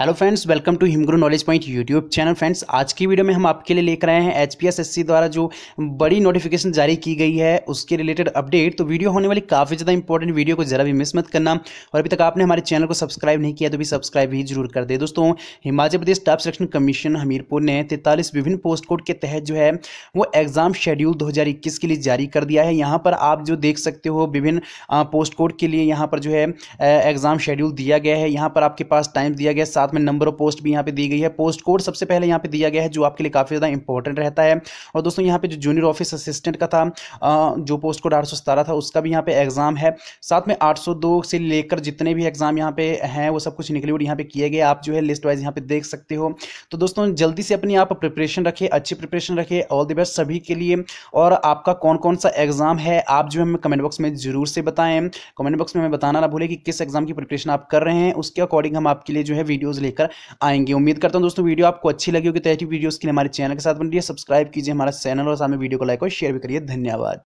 hello friends welcome to Himgro knowledge point YouTube channel friends आज की video में हम आपके लिए लेकर आए हैं एच पी द्वारा जो बड़ी नोटिफिकेशन जारी की गई है उसके रिलेटेड अपडेट तो वीडियो होने वाली काफ़ी ज़्यादा इंपॉर्टेंट वीडियो को ज़रा भी मिस मत करना और अभी तक आपने हमारे चैनल को सब्सक्राइब नहीं किया तो भी सब्सक्राइब ही जरूर कर दे दोस्तों Himachal Pradesh staff selection commission Hamirpur ने तैंतालीस विभिन्न पोस्ट कोड के तहत जो है वो एग्ज़ाम शेड्यूल दो के लिए जारी कर दिया है यहाँ पर आप जो देख सकते हो विभिन्न पोस्ट कोड के लिए यहाँ पर जो है एग्ज़ाम शेड्यूल दिया गया है यहाँ पर आपके पास टाइम दिया गया साथ में नंबर ऑफ पोस्ट भी यहाँ पे दी गई है पोस्ट कोड सबसे पहले यहाँ पे दिया गया है जो आपके लिए काफ़ी ज़्यादा इंपॉर्टेंट रहता है और दोस्तों यहाँ पे जो जूनियर ऑफिस असिस्टेंट का था जो पोस्ट कोड आठ था उसका भी यहाँ पे एग्ज़ाम है साथ में आठ से लेकर जितने भी एग्ज़ाम यहाँ पे हैं वो सब कुछ निकलीवुड यहाँ पे किए गए आप जो है लिस्ट वाइज यहाँ पे देख सकते हो तो दोस्तों जल्दी से अपनी आप प्रिपरेशन रखें अच्छी प्रिपरेशन रखें ऑल द बेस्ट सभी के लिए और आपका कौन कौन सा एग्ज़ाम है आप जो है हमें कमेंट बॉक्स में ज़रूर से बताएं कमेंट बॉक्स में हमें बताना ना भूले कि किस एग्ज़ाम की प्रिपरेशन आप कर रहे हैं उसके अकॉर्डिंग हम आपके लिए जो है वीडियो न्यूज़ लेकर आएंगे उम्मीद करता हूँ दोस्तों वीडियो आपको अच्छी लगी होगी तो ऐसी वीडियोज़ के लिए हमारे चैनल के साथ बन रही है सब्सक्राइब कीजिए हमारा चैनल और सामने वीडियो को लाइक और शेयर भी करिए धन्यवाद